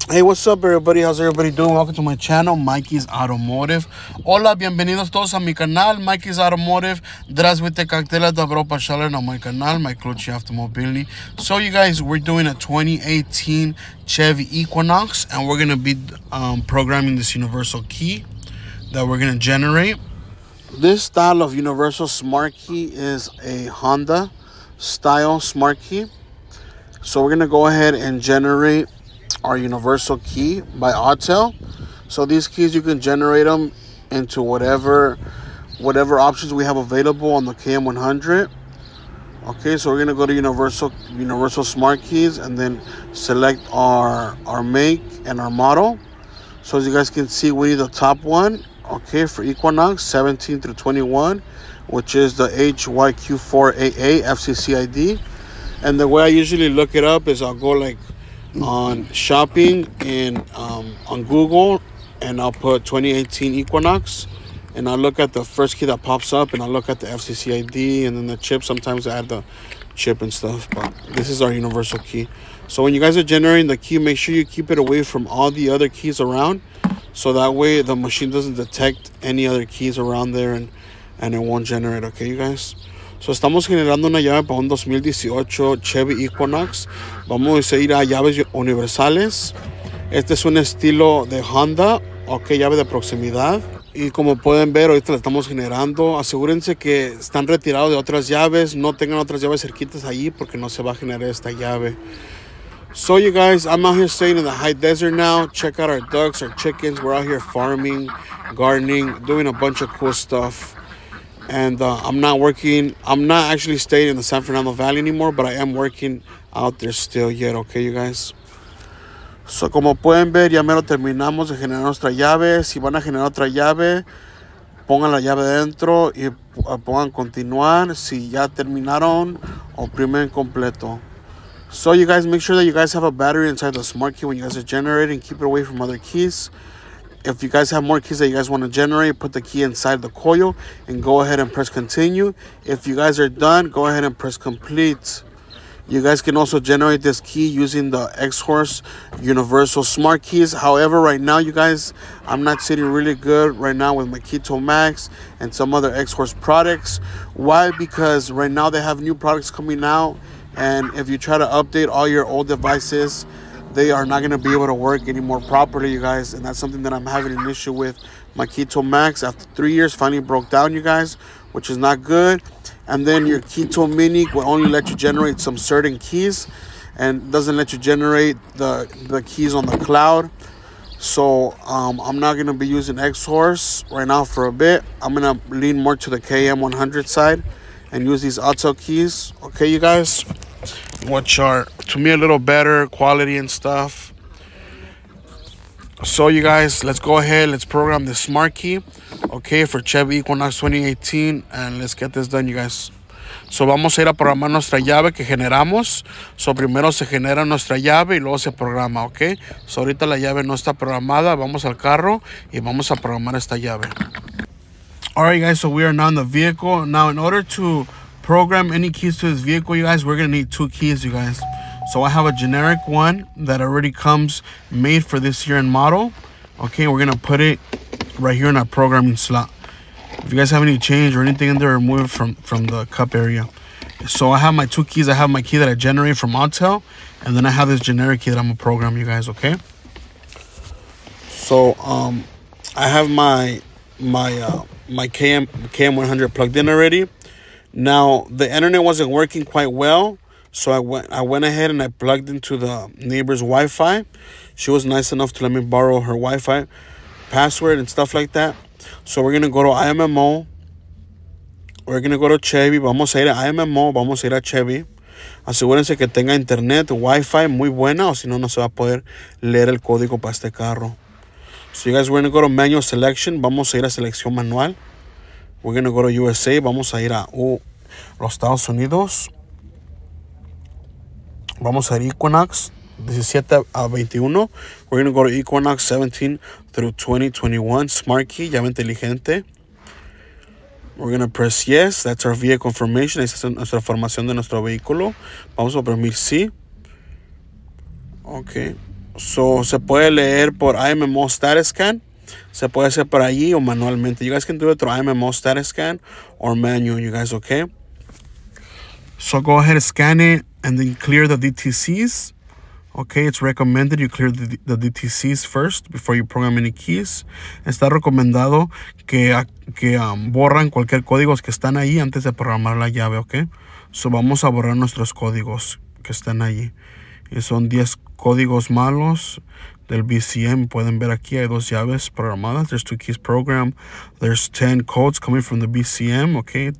Hey, what's up everybody? How's everybody doing? Welcome to my channel, Mikey's Automotive. Hola, bienvenidos todos a mi canal, Mikey's Automotive. Здравствуйте, как дела? Добро mi на мой канал, my ключи автомобильный. So you guys, we're doing a 2018 Chevy Equinox and we're going to be um, programming this universal key that we're going to generate. This style of universal smart key is a Honda style smart key. So we're going to go ahead and generate our universal key by Autel. So these keys, you can generate them into whatever whatever options we have available on the KM100. Okay, so we're gonna go to universal universal smart keys and then select our our make and our model. So as you guys can see, we need the top one okay for equinox 17 through 21 which is the hyq4aa fcc id and the way i usually look it up is i'll go like on shopping and um, on google and i'll put 2018 equinox and i look at the first key that pops up and i look at the fcc id and then the chip sometimes i add the chip and stuff but this is our universal key so when you guys are generating the key make sure you keep it away from all the other keys around so that way the machine doesn't detect any other keys around there and, and it won't generate, okay, you guys? So estamos generando una llave para un 2018 Chevy Equinox. Vamos a ir a llaves universales. Este es un estilo de Honda, ok, llave de proximidad. Y como pueden ver, ahorita la estamos generando. Asegúrense que están retirados de otras llaves, no tengan otras llaves cerquitas allí porque no se va a generar esta llave. So you guys, I'm out here staying in the high desert now. Check out our ducks, our chickens. We're out here farming, gardening, doing a bunch of cool stuff. And uh, I'm not working. I'm not actually staying in the San Fernando Valley anymore, but I am working out there still yet, okay, you guys? So, como pueden ver, ya mero terminamos de generar nuestra llave. Si van a generar otra llave, pongan la llave dentro y uh, pongan continuar. Si ya terminaron, o oprimen completo. So you guys make sure that you guys have a battery inside the smart key when you guys are generating. Keep it away from other keys. If you guys have more keys that you guys want to generate, put the key inside the coil and go ahead and press continue. If you guys are done, go ahead and press complete. You guys can also generate this key using the X-Horse Universal Smart Keys. However, right now, you guys, I'm not sitting really good right now with my Keto Max and some other X-Horse products. Why? Because right now they have new products coming out and if you try to update all your old devices, they are not going to be able to work anymore properly, you guys. And that's something that I'm having an issue with. My Keto Max, after three years, finally broke down, you guys, which is not good. And then your Keto Mini will only let you generate some certain keys and doesn't let you generate the, the keys on the cloud. So um, I'm not going to be using XHorse right now for a bit. I'm going to lean more to the KM100 side and use these auto keys. Okay, you guys? which are to me a little better quality and stuff so you guys let's go ahead let's program the smart key okay for Chevy Equinox 2018 and let's get this done you guys so vamos a ir a programar nuestra llave que generamos so primero se genera nuestra llave y luego se programa ok so ahorita la llave no está programada vamos al carro y vamos a programar esta llave alright guys so we are now in the vehicle now in order to program any keys to this vehicle, you guys, we're going to need two keys, you guys. So I have a generic one that already comes made for this year and model. Okay, we're going to put it right here in our programming slot. If you guys have any change or anything in there, remove it from, from the cup area. So I have my two keys. I have my key that I generate from Autel, and then I have this generic key that I'm going to program you guys, okay? So um, I have my my uh, my cam cam 100 plugged in already. Now the internet wasn't working quite well, so I went I went ahead and I plugged into the neighbor's Wi-Fi. She was nice enough to let me borrow her Wi-Fi password and stuff like that. So we're gonna go to IMMO. We're gonna go to Chevy. Vamos a ir a IMMO. Vamos a ir a Chevy. Asegúrense que tenga internet, Wi-Fi muy buena o si no, no se va a poder leer el código para este carro. So you guys, we're gonna go to manual selection. Vamos a ir a selección manual. We're gonna go to USA. Vamos a ir a U los Estados Unidos. Vamos a ir Equinox 17 a 21. We're going to go to Equinox 17 through 2021 Smart key, llave inteligente. We're going to press yes. That's our vehicle confirmation. nuestra formación de nuestro vehículo. Vamos a oprimir sí. Ok. So, se puede leer por IMMO status scan. Se puede hacer por allí o manualmente. You guys can do it through IMMO status scan or manual. You guys okay? So go ahead, scan it, and then clear the DTCs. Okay, it's recommended you clear the, DTCs first before you program any keys. Está recomendado que, que um, borran cualquier códigos que están ahí antes de programar la llave, ok. So vamos a borrar nuestros códigos que están allí. Y son 10 códigos malos del BCM. Pueden ver aquí hay dos llaves programadas. There's two keys program. There's 10 codes coming from the BCM, okay.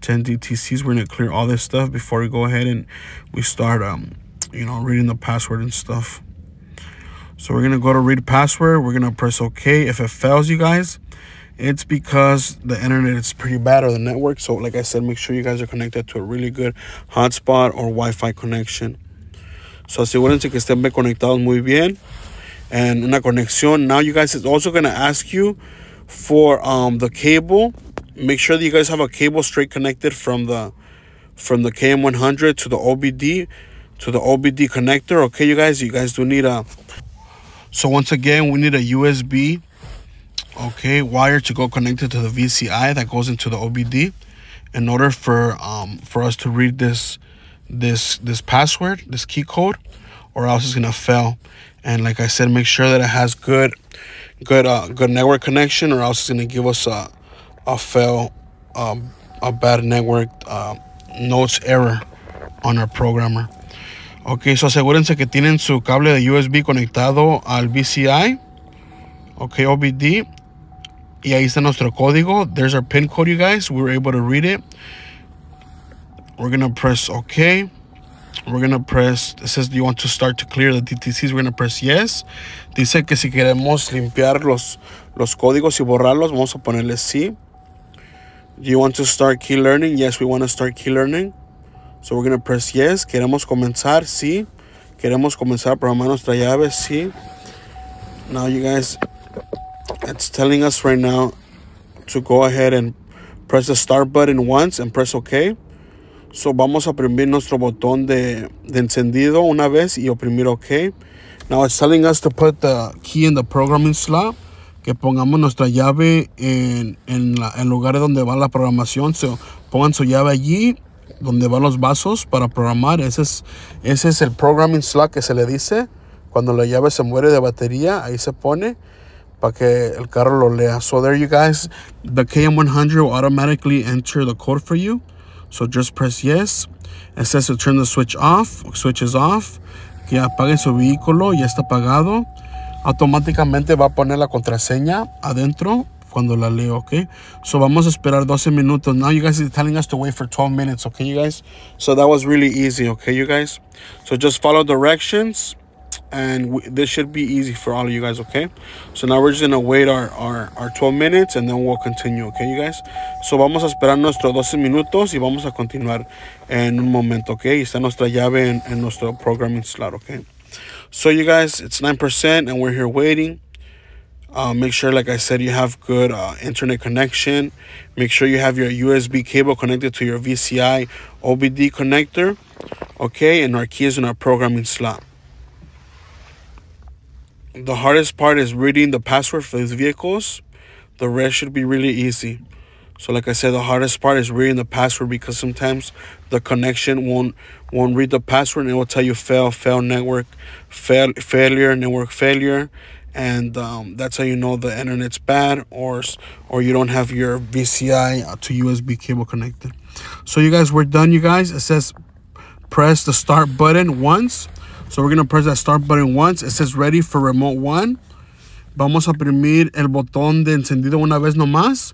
10 DTCs. We're going to clear all this stuff before we go ahead and we start, um, you know, reading the password and stuff. So we're going to go to read password. We're going to press OK. If it fails, you guys, it's because the internet is pretty bad or the network. So like I said, make sure you guys are connected to a really good hotspot or Wi-Fi connection. So asegúrense que estén conectados muy bien. And una conexión. Now you guys, it's also going to ask you for um, the cable make sure that you guys have a cable straight connected from the from the KM100 to the OBD to the OBD connector. Okay, you guys, you guys do need a. So once again, we need a USB, okay, wire to go connected to the VCI that goes into the OBD, in order for um for us to read this this this password, this key code, or else it's gonna fail. And like I said, make sure that it has good good uh good network connection, or else it's gonna give us a uh, A fail um, a bad network uh, notes error on our programmer. Ok, so asegúrense que tienen su cable de USB conectado al VCI, ok, OBD, y ahí está nuestro código. There's our pin code, you guys. We were able to read it. We're going to press OK. We're going to press. It says, Do you want to start to clear the DTCs? We're going to press yes. Dice que si queremos limpiar los, los códigos y borrarlos, vamos a ponerle sí. Do you want to start key learning? Yes, we want to start key learning. So we're going to press yes. Queremos comenzar? Sí. Queremos comenzar a programar nuestra llave? Sí. Now you guys, it's telling us right now to go ahead and press the start button once and press OK. So vamos a oprimir nuestro botón de, de encendido una vez y oprimir OK. Now it's telling us to put the key in the programming slot. que pongamos nuestra llave en, en, la, lugares donde va la programación. se pongan su llave allí donde van los vasos para programar. Ese es, ese es el programming slot que se le dice. Cuando la llave se muere de batería, ahí se pone para que el carro lo lea. So there you guys, the KM100 will automatically enter the code for you. So just press yes. It says to turn the switch off, switches off. Que apague su vehículo, ya está apagado automáticamente va a poner la contraseña adentro cuando la leo, ¿ok? So vamos a esperar 12 minutos. Now you guys are telling us to wait for 12 minutes, okay, you guys? So that was really easy, okay, you guys? So just follow directions and this should be easy for all of you guys, okay? So now we're just gonna wait our, our, 12 minutes and then we'll continue, okay, you guys? So vamos a esperar nuestros 12 minutos y vamos a continuar en un momento, ok? Y está nuestra llave en, nuestro programming slot, okay? So you guys, it's 9% and we're here waiting. Uh, make sure, like I said, you have good uh, internet connection. Make sure you have your USB cable connected to your VCI OBD connector. Okay, and our key is in our programming slot. The hardest part is reading the password for these vehicles. The rest should be really easy. So like I said, the hardest part is reading the password because sometimes the connection won't won't read the password and it will tell you fail, fail network, fail failure, network failure, and um, that's how you know the internet's bad or or you don't have your VCI to USB cable connected. So you guys, we're done. You guys, it says press the start button once. So we're gonna press that start button once. It says ready for remote one. Vamos a oprimir el botón de encendido una vez nomás.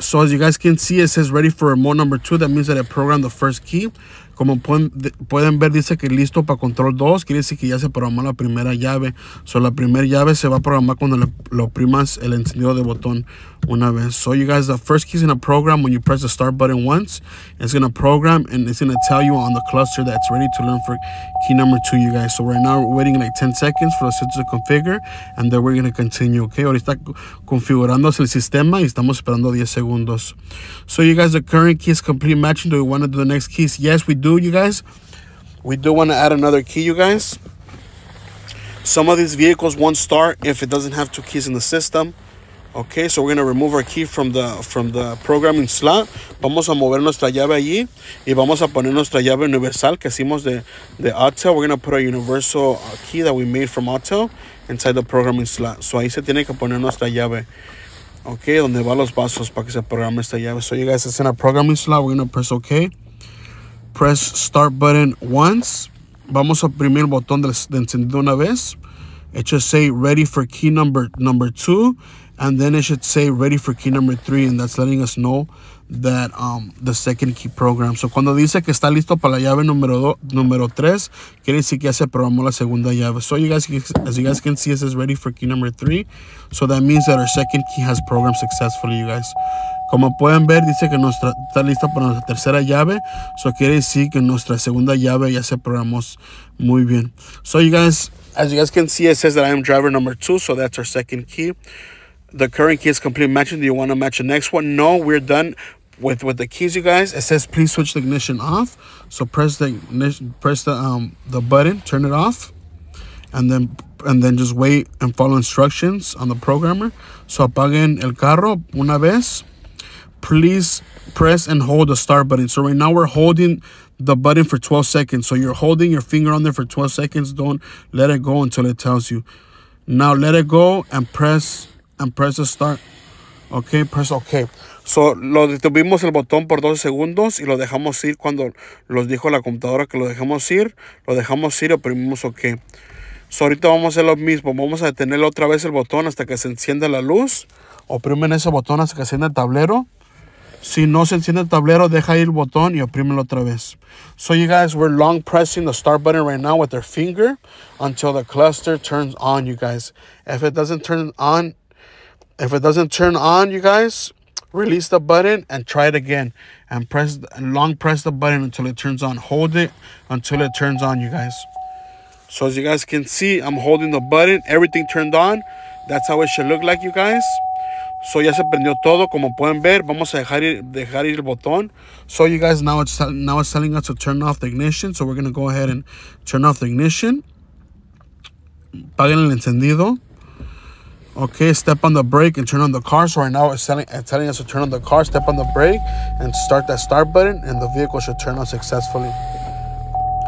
So as you guys can see, it says ready for remote number two. That means that I programmed the first key. Como pueden, pueden, ver, dice que listo para control 2, quiere decir que ya se programó la primera llave. So, la primera llave se va a programar cuando le, lo oprimas el encendido de botón una vez. So, you guys, the first key is going to program when you press the start button once. It's going to program and it's going to tell you on the cluster that it's ready to learn for key number 2, you guys. So, right now we're waiting like 10 seconds for the system to configure and then we're going to continue, okay? está configurando el sistema y estamos esperando 10 segundos. So, you guys, the current key is complete matching. Do we want to do the next keys? Yes, we do do, you guys. We do want to add another key, you guys. Some of these vehicles won't start if it doesn't have two keys in the system. Okay, so we're going to remove our key from the, from the programming slot. Vamos a mover nuestra llave allí y vamos a poner nuestra llave universal que hicimos de, de Autel. We're going to put our universal uh, key that we made from Autel inside the programming slot. So ahí se tiene que poner nuestra llave. Okay, donde va los vasos para que se programe esta llave. So you guys, it's in a programming slot. We're going to press okay press start button once. Vamos a oprimir el botón de, encendido una vez. It should say ready for key number number two and then it should say ready for key number three and that's letting us know that um, the second key program so cuando dice que está listo para la llave número dos, número tres, quiere decir que ya se programó la segunda llave so you guys as you guys can see it says ready for key number 3 so that means that our second key has programmed successfully you guys como pueden ver dice que nuestra está lista para nuestra tercera llave so quiere decir que nuestra segunda llave ya se programó muy bien so you guys as you guys can see it says that I am driver number 2 so that's our second key the current key is completely matching. Do you want to match the next one? No, we're done with with the keys, you guys. It says please switch the ignition off. So press the press the um the button, turn it off, and then and then just wait and follow instructions on the programmer. So apaguen el carro una vez. Please press and hold the start button. So right now we're holding the button for 12 seconds. So you're holding your finger on there for 12 seconds. Don't let it go until it tells you. Now let it go and press Y press start. Ok, press ok. So, lo detuvimos el botón por 12 segundos y lo dejamos ir cuando los dijo la computadora que lo dejamos ir. Lo dejamos ir y oprimimos ok. So, ahorita vamos a hacer lo mismo. Vamos a detener otra vez el botón hasta que se encienda la luz. Oprimen ese botón hasta que se encienda el tablero. Si no se enciende el tablero, deja ir el botón y oprímelo otra vez. So you guys, we're long pressing the start button right now with our finger until the cluster turns on, you guys. If it doesn't turn on If it doesn't turn on, you guys, release the button and try it again. And press and long press the button until it turns on. Hold it until it turns on, you guys. So as you guys can see, I'm holding the button. Everything turned on. That's how it should look like, you guys. So ya se prendió todo, como pueden ver, vamos a dejar ir, dejar ir el botón. So you guys, now it's, now it's telling us to turn off the ignition. So we're going to go ahead and turn off the ignition. Paguen el encendido okay step on the brake and turn on the car so right now it's telling, it's telling us to turn on the car step on the brake and start that start button and the vehicle should turn on successfully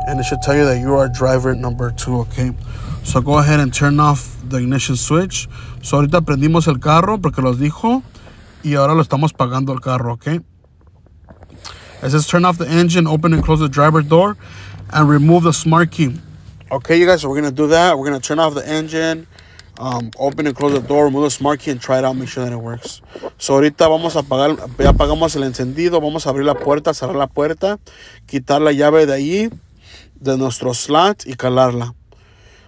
and it should tell you that you are driver number two okay so go ahead and turn off the ignition switch so ahorita prendimos el carro porque los dijo y ahora lo estamos pagando el carro okay it says turn off the engine open and close the driver door and remove the smart key okay you guys so we're gonna do that we're gonna turn off the engine um, open and close the door, remove the smart key and try it out, make sure that it works. So ahorita vamos a apagar, ya apagamos el encendido, vamos a abrir la puerta, cerrar la puerta, quitar la llave de ahí, de nuestro slot y calarla.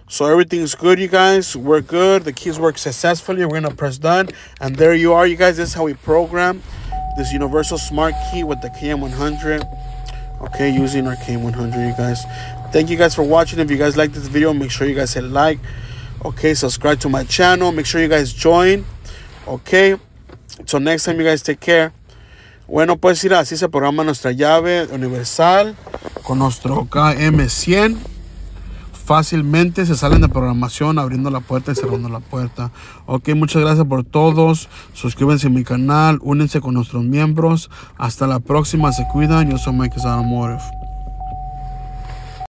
So everything's good, you guys. We're good. The keys work successfully. We're gonna press done, and there you are, you guys. This is how we program this universal smart key with the KM100. Okay, using our KM100, you guys. Thank you guys for watching. If you guys like this video, make sure you guys hit like. okay subscribe to my channel make sure you guys join okay so next time you guys take care bueno pues ir así se programa nuestra llave universal con nuestro KM100 fácilmente se salen de programación abriendo la puerta y cerrando la puerta. Ok, muchas gracias por todos. Suscríbanse a mi canal, únense con nuestros miembros. Hasta la próxima, se cuidan. Yo soy Mike Zanamorev.